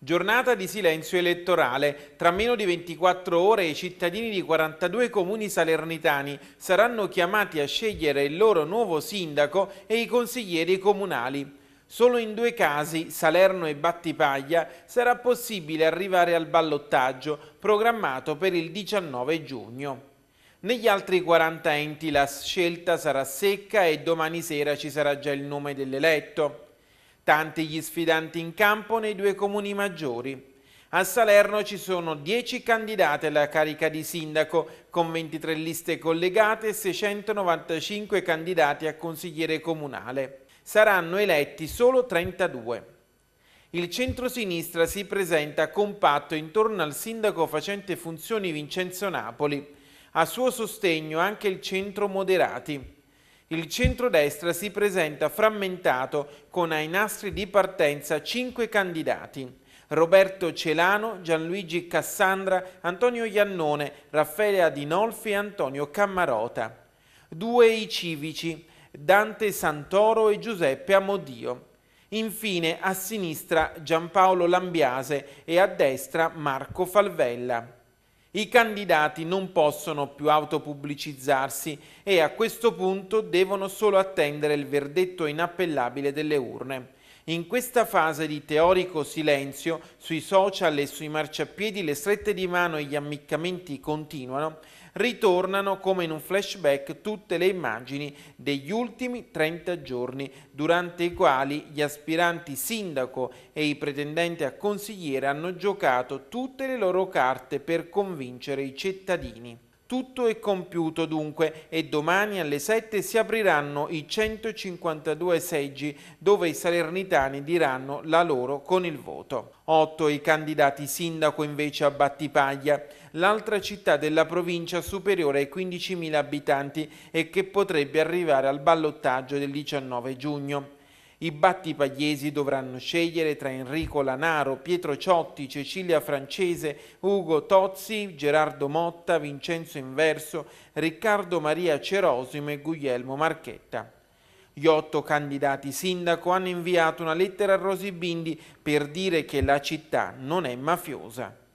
Giornata di silenzio elettorale. Tra meno di 24 ore i cittadini di 42 comuni salernitani saranno chiamati a scegliere il loro nuovo sindaco e i consiglieri comunali. Solo in due casi, Salerno e Battipaglia, sarà possibile arrivare al ballottaggio programmato per il 19 giugno. Negli altri 40 enti la scelta sarà secca e domani sera ci sarà già il nome dell'eletto. Tanti gli sfidanti in campo nei due comuni maggiori. A Salerno ci sono 10 candidate alla carica di sindaco, con 23 liste collegate e 695 candidati a consigliere comunale. Saranno eletti solo 32. Il centro-sinistra si presenta compatto intorno al sindaco facente funzioni Vincenzo Napoli. A suo sostegno anche il centro moderati. Il centrodestra si presenta frammentato con ai nastri di partenza cinque candidati. Roberto Celano, Gianluigi Cassandra, Antonio Iannone, Raffaele Adinolfi e Antonio Cammarota. Due i civici, Dante Santoro e Giuseppe Amodio. Infine a sinistra Giampaolo Lambiase e a destra Marco Falvella. I candidati non possono più autopubblicizzarsi e a questo punto devono solo attendere il verdetto inappellabile delle urne. In questa fase di teorico silenzio sui social e sui marciapiedi le strette di mano e gli ammiccamenti continuano, ritornano come in un flashback tutte le immagini degli ultimi 30 giorni durante i quali gli aspiranti sindaco e i pretendenti a consigliere hanno giocato tutte le loro carte per convincere i cittadini. Tutto è compiuto dunque e domani alle 7 si apriranno i 152 seggi dove i salernitani diranno la loro con il voto. 8 i candidati sindaco invece a Battipaglia, l'altra città della provincia superiore ai 15.000 abitanti e che potrebbe arrivare al ballottaggio del 19 giugno. I battipagliesi dovranno scegliere tra Enrico Lanaro, Pietro Ciotti, Cecilia Francese, Ugo Tozzi, Gerardo Motta, Vincenzo Inverso, Riccardo Maria Cerosimo e Guglielmo Marchetta. Gli otto candidati sindaco hanno inviato una lettera a Rosibindi per dire che la città non è mafiosa.